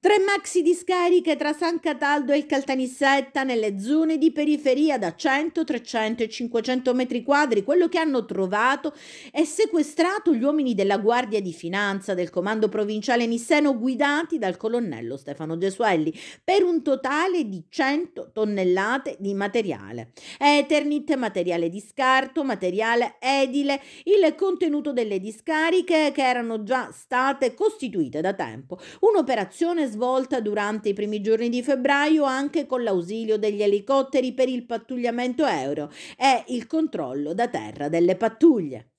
Tre maxi discariche tra San Cataldo e il Caltanissetta nelle zone di periferia da 100, 300 e 500 metri quadri, quello che hanno trovato è sequestrato gli uomini della Guardia di Finanza del Comando Provinciale Nisseno guidati dal colonnello Stefano Gesuelli per un totale di 100 tonnellate di materiale. Eternit, materiale di scarto, materiale edile, il contenuto delle discariche che erano già state costituite da tempo. Un'operazione svolta durante i primi giorni di febbraio anche con l'ausilio degli elicotteri per il pattugliamento euro e il controllo da terra delle pattuglie.